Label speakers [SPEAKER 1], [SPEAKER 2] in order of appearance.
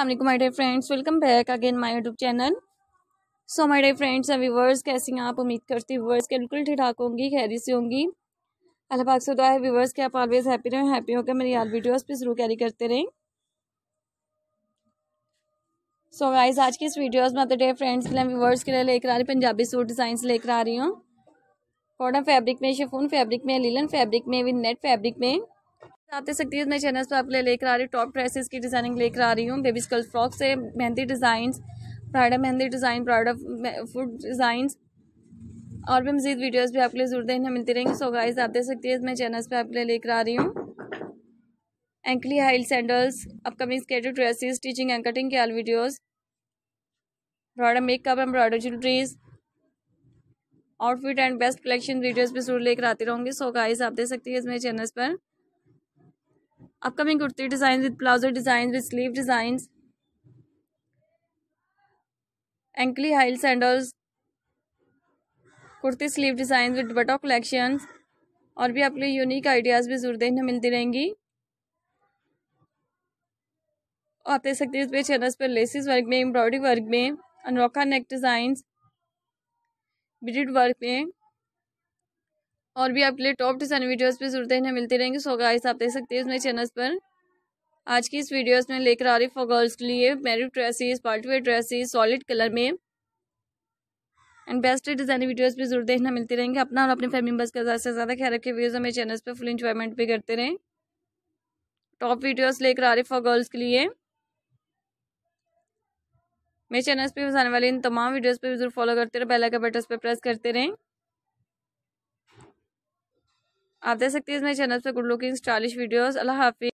[SPEAKER 1] अल्लाम my dear friends welcome back again my YouTube channel so my dear friends and viewers कैसे हैं आप उम्मीद करती व्यूवर्स के बिल्कुल ठीक ठाक होंगी खैरी से होंगी अल्लाह पाक से दुआ है व्यूवर्स के आप ऑलवेज हैप्पी रहें हैप्पी होकर मेरी यार वीडियोज़ पे जरूर कैरी करते रहें सो so, गाइस आज की इस वीडियोज़ में डे फ्रेंड्स के लिए व्यूवर्स के लिए लेकर आ रही पंजाबी सूट डिज़ाइन लेकर आ रही हूँ कॉटन फैब्रिक में शिफून फैब्रिक में लीलन फैब्रिक में विद नेट फैब्रिक में आप देख सकती है मैं चैनल पर आपके लिए लेकर आ रही हूँ टॉप ड्रेसेस की डिज़ाइनिंग लेकर आ रही हूँ बेबी स्कल फ्रॉक से mehndi design bridal mehndi design bridal foot design और भी मजीद वीडियोज़ भी आपके लिए जरूर देखने मिलती रहेंगी सो गाइज आप देख सकती है मैं चैनल पर आपके लिए लेकर आ रही हूँ ankle heel sandals upcoming skirted dresses stitching and cutting के all videos bridal makeup embroider jewelleries outfit and best collection videos भी जरूर लेकर आती रहूँगी सो गाइज आप देख सकती है इस मेरे चैनल्स पर upcoming kurti design with palazzo design with sleeve design ankle heel sandals kurti sleeve design with बटो कलेक्शन और भी आपके लिए यूनिक आइडियाज़ भी ज़रूर देखने मिलती रहेंगी आप देख सकते हैं इस पे चैनल पर लेसिस वर्क में एम्ब्रॉयडरी वर्क में अनोखा नेक डिजाइन बिडिड वर्क में और भी आपके लिए टॉप डिज़ाइन वीडियोस पे जरूरत है मिलती रहेंगे सो गाइस आप देख सकते हैं इस मेरे चैनल पर आज की इस वीडियोस में लेकर आ रही फॉर गर्ल्स के लिए मेरी dresses party wear dresses solid colour में एंड बेस्ट डिज़ाइन वीडियोज भी जरूर देखना मिलती रहेंगे अपना और अपने फैमिली मेम्बर्स का ज़्यादा से ज़्यादा ख्याल रखे वीडियोज हमें चैनल पर फुल इंजॉयमेंट भी करते रहें टॉप वीडियोस लेकर आ रही फॉर गर्ल्स के लिए मेरे चैनल पर आने वाले इन तमाम वीडियोस पर जरूर फॉलो करते रहे बेल आइकन बटन पर प्रेस करते रहें आप देख सकते हैं इस मेरे चैनल पर गुड लुकिंग स्टाइलिश वीडियोस अल्लाह हाफि